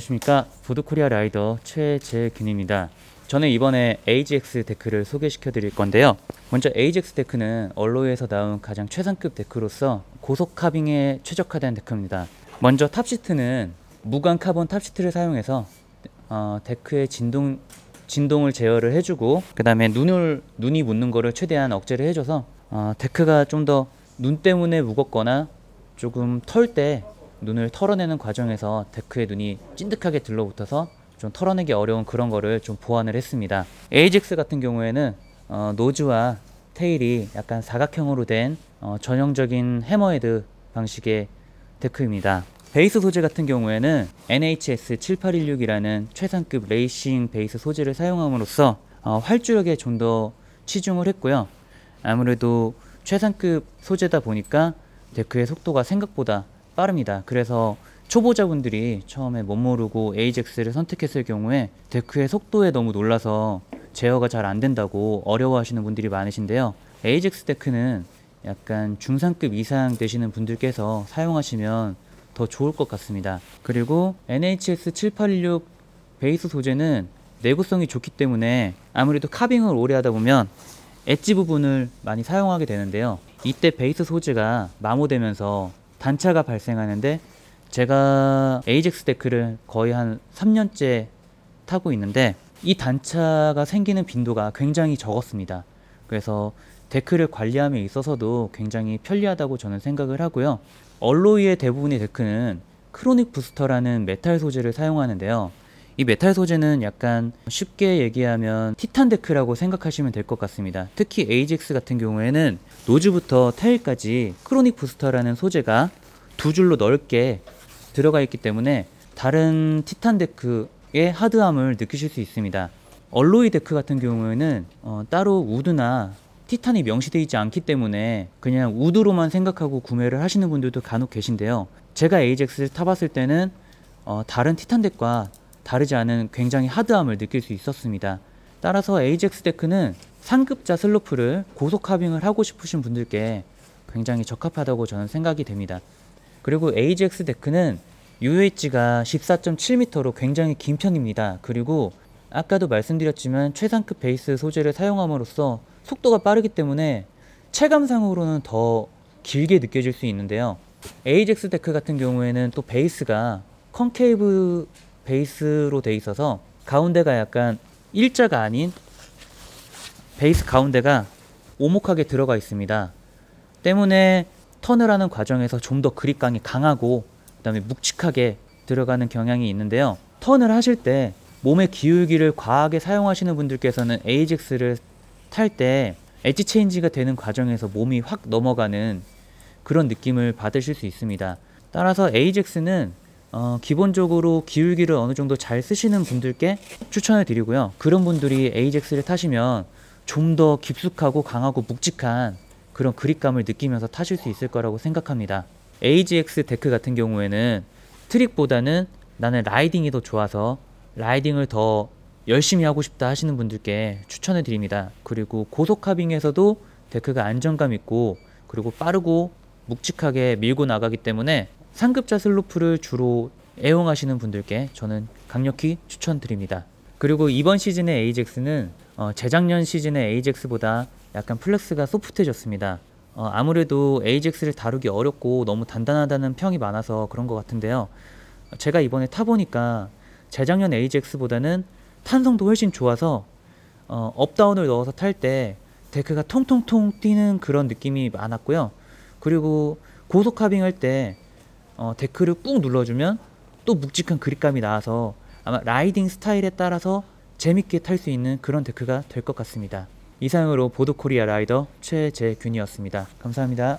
안녕하십니까 보드코리아 라이더 최재균입니다. 저는 이번에 AGX 데크를 소개시켜 드릴 건데요. 먼저 AGX 데크는 언로에서 나온 가장 최상급 데크로서 고속 카빙에 최적화된 데크입니다. 먼저 탑시트는 무광 카본 탑시트를 사용해서 어, 데크의 진동 진동을 제어를 해주고 그 다음에 눈을 눈이 묻는 거를 최대한 억제를 해줘서 어, 데크가 좀 더 눈 때문에 무겁거나 조금 털때 눈을 털어내는 과정에서 데크의 눈이 찐득하게 들러붙어서 좀 털어내기 어려운 그런 거를 좀 보완을 했습니다. 에이직스 같은 경우에는 어, 노즈와 테일이 약간 사각형으로 된 어, 전형적인 해머헤드 방식의 데크입니다. 베이스 소재 같은 경우에는 NHS 7816이라는 최상급 레이싱 베이스 소재를 사용함으로써 어, 활주력에 좀 더 치중을 했고요. 아무래도 최상급 소재다 보니까 데크의 속도가 생각보다 빠릅니다. 그래서 초보자분들이 처음에 못 모르고 에이젝스를 선택했을 경우에 데크의 속도에 너무 놀라서 제어가 잘 안 된다고 어려워하시는 분들이 많으신데요. 에이젝스 데크는 약간 중상급 이상 되시는 분들께서 사용하시면 더 좋을 것 같습니다. 그리고 NHS 786 베이스 소재는 내구성이 좋기 때문에 아무래도 카빙을 오래 하다 보면 엣지 부분을 많이 사용하게 되는데요. 이때 베이스 소재가 마모되면서 단차가 발생하는데 제가 에이젝스 데크를 거의 한 3년째 타고 있는데 이 단차가 생기는 빈도가 굉장히 적었습니다. 그래서 데크를 관리함에 있어서도 굉장히 편리하다고 저는 생각을 하고요. 얼로이의 대부분의 데크는 크로닉 부스터라는 메탈 소재를 사용하는데요. 이 메탈 소재는 약간 쉽게 얘기하면 티탄 데크라고 생각하시면 될 것 같습니다. 특히 AGX 같은 경우에는 노즈부터 타일까지 크로닉 부스터라는 소재가 두 줄로 넓게 들어가 있기 때문에 다른 티탄 데크의 하드함을 느끼실 수 있습니다. 얼로이 데크 같은 경우에는 어, 따로 우드나 티탄이 명시되어 있지 않기 때문에 그냥 우드로만 생각하고 구매를 하시는 분들도 간혹 계신데요. 제가 AJX를 타봤을 때는 어, 다른 티탄덱과 다르지 않은 굉장히 하드함을 느낄 수 있었습니다. 따라서 AJAX 데크는 상급자 슬로프를 고속 하빙을 하고 싶으신 분들께 굉장히 적합하다고 저는 생각이 됩니다. 그리고 AJAX 데크는 UH가 14.7m로 굉장히 긴 편입니다. 그리고 아까도 말씀드렸지만 최상급 베이스 소재를 사용함으로써 속도가 빠르기 때문에 체감상으로는 더 길게 느껴질 수 있는데요. AJAX 데크 같은 경우에는 또 베이스가 컨케이브 베이스로 돼 있어서 가운데가 약간 일자가 아닌 베이스 가운데가 오목하게 들어가 있습니다. 때문에 턴을 하는 과정에서 좀 더 그립감이 강하고 그다음에 묵직하게 들어가는 경향이 있는데요. 턴을 하실 때 몸의 기울기를 과하게 사용하시는 분들께서는 에이직를탈 때 엣지 체인지가 되는 과정에서 몸이 확 넘어가는 그런 느낌을 받으실 수 있습니다. 따라서 에이젝는 어, 기본적으로 기울기를 어느 정도 잘 쓰시는 분들께 추천을 드리고요. 그런 분들이 a j 젝스를 타시면 좀 더 깊숙하고 강하고 묵직한 그런 그립감을 느끼면서 타실 수 있을 거라고 생각합니다. AGX 데크 같은 경우에는 트릭보다는 나는 라이딩이 더 좋아서 라이딩을 더 열심히 하고 싶다 하시는 분들께 추천해 드립니다. 그리고 고속 하빙에서도 데크가 안정감 있고 그리고 빠르고 묵직하게 밀고 나가기 때문에 상급자 슬로프를 주로 애용하시는 분들께 저는 강력히 추천드립니다. 그리고 이번 시즌의 에이젝스는 어, 재작년 시즌의 에이젝스보다 약간 플렉스가 소프트해졌습니다. 어, 아무래도 에이젝스를 다루기 어렵고 너무 단단하다는 평이 많아서 그런 것 같은데요. 제가 이번에 타보니까 재작년 에이젝스보다는 탄성도 훨씬 좋아서 어, 업다운을 넣어서 탈 때 데크가 통통통 뛰는 그런 느낌이 많았고요. 그리고 고속 하빙할때 어, 데크를 꾹 눌러주면 또 묵직한 그립감이 나와서 아마 라이딩 스타일에 따라서 재밌게 탈 수 있는 그런 데크가 될 것 같습니다. 이상으로 보드코리아 라이더 최재균이었습니다. 감사합니다.